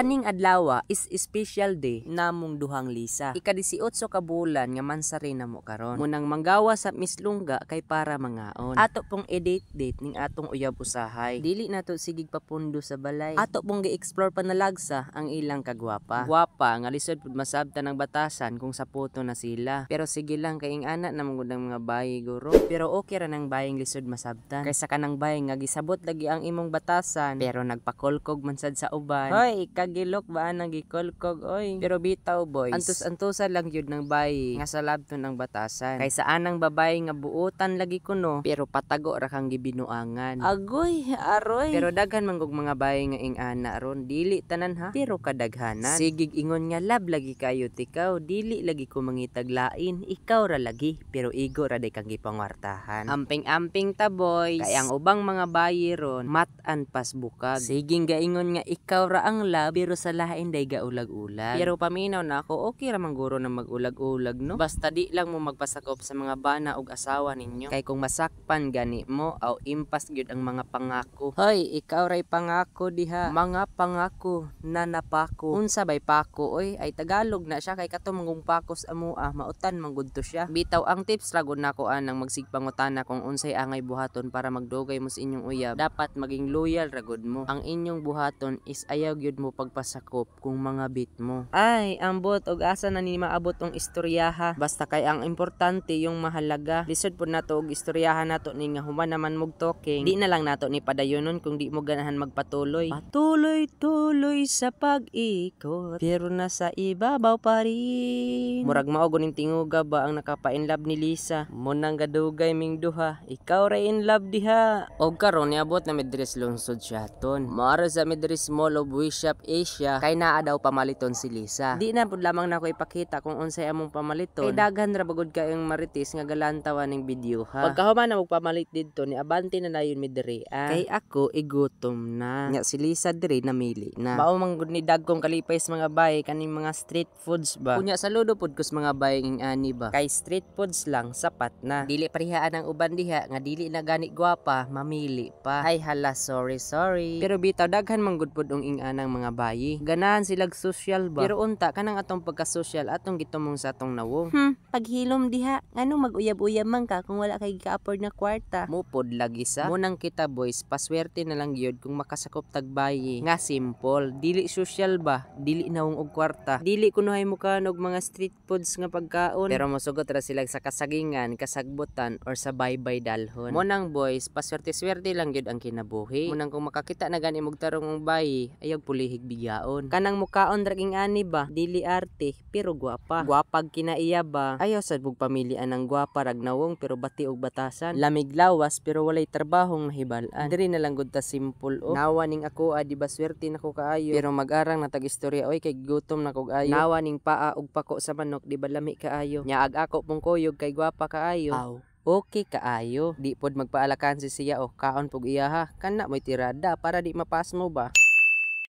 Kaning adlawa is special day namong duhang lisa. Ika-18 ka bulan nga mansarina mo karon. Munang manggawa sa mislungga kay para mangaon. Ato pong edit date ning atong uyab usahay. Dili nato to sigig papundo sa balay. Ato pong gi-explore panalagsa ang ilang kagwapa. Gwapa nga lisod pud masabta ng batasan kung sa puto na sila. Pero sige lang kay kaing ana na mga bayi guro. Pero okay ra nang baying lisod masabtan kaysa kanang baying nga gisabot lagi ang imong batasan pero nagpakolkog man sad sa uban. Hoy, kag Tagilok ba nang gikolkog oy. Pero bitaw boys, antus-antusa lang yun ng bay nga sa labton ang batasan. Kaysa anang babae nga buutan lagi kuno pero patago ra kang gibinuangan. Agoy, aroy. Pero daghan man og mga bayi nga ana ron dili tanan ha pero kadaghanan. Sigig ingon nga lab lagi kayo tikaw dili lagi ko mangitag lain ikaw ra lagi pero igo ra day kang gipangwartahan. Amping-amping ta boys. Kay ang ubang mga bayi ron mat an pasbukag. Siging gaingon nga ikaw ra ang lab pero sa lain day gaulag-ulag. Pero paminaw na ako, okay ramang guro na magulag-ulag no. Basta di lang mo magpasakop sa mga bana ug asawa ninyo. Kay kung masakpan gani mo, aw impas gyud ang mga pangako. Hoy, ikaw ray pangako diha. Mga pangako na napako. Unsa bay pako oy? Ay Tagalog na siya kay kato mangong pakos amo ah, mautan manggud to siya. Bitaw ang tips lagon nako anang ah, magsigpangutana kung unsay angay buhaton para magdugay mo sa inyong uyab. Dapat maging loyal ragod mo. Ang inyong buhaton is ayaw gyud mo pagpasakop kung mga bit mo. Ay, ambot og asa na ni maabot ang istoryaha. Basta kay ang importante yung mahalaga. Lisod po nato og istoryaha nato ni nga human naman mog talking. Di na lang nato ni padayonon kung di mo ganahan magpatuloy. Patuloy-tuloy sa pag-ikot, pero nasa ibabaw pa rin. Murag mao guning tinguga ba ang nakapainlab ni Lisa? Mo nang gadugay ming duha, ikaw ra in love diha. Og karon niabot na Medres lungsod siya ton. Maara sa Medres Mall of Wishop Asia kay naa daw pamaliton si Lisa. Di na pud lamang nako ipakita kung unsay among pamaliton. Kay daghan ra bagod kay ang Marites nga galantawan ning video ha. Pagkahuman na magpamalit didto ni abante na dayon mi diri. Ah. Kay ako igutom na. Nga si Lisa dire na mili na. Mao man gud ni dagkong kalipay sa mga bay kaning mga street foods ba. Kunya saludo pud kus mga bay ing ani ba. Kay street foods lang sapat na. Dili parihaan ang uban diha nga dili na gani gwapa mamili pa. Ay hala sorry sorry. Pero bitaw daghan man gud pud ang ing anang mga bayi. Ganahan silag social ba? Pero unta kanang atong pagka-social atong gitumong sa atong nawong. Hmm, paghilom diha. Ngano mag-uyab-uyab man ka kung wala kay ka-afford na kwarta? Mupod lagi sa. Munang kita boys, paswerte na lang gyud kung makasakop tag bayi. Nga simple, dili social ba? Dili nawong og kwarta. Dili kunuhay mo ka og mga street foods nga pagkaon. Pero mosugot ra sila sa kasagingan, kasagbutan or sa baybay dalhon. Munang boys, paswerte-swerte lang gyud ang kinabuhi. Munang kung makakita na gani mog ang bayi, ayag pulihig bigyaon. Kanang mukaon draging ani ba, dili arte, pero guwapa. Guwapag kinaiya ba, ayaw sa bug pamilian ang guwapa rag nawong pero bati og batasan. Lamig lawas pero walay trabahong nahibalaan. Diri na lang gud ta simple o. Oh. Nawa ning ako ah, di ba swerte nako kaayo. Pero mag-arang natag istorya oy kay gutom nako kog ayo. Nawa ning paa og pako sa manok di ba lami kaayo. Nya ag ako pong kuyog kay guwapa kaayo. Aw okay kaayo. Di pod magpaalakan si siya o oh, kaon pug iya ha. Kana mo'y tirada para di mapas mo ba?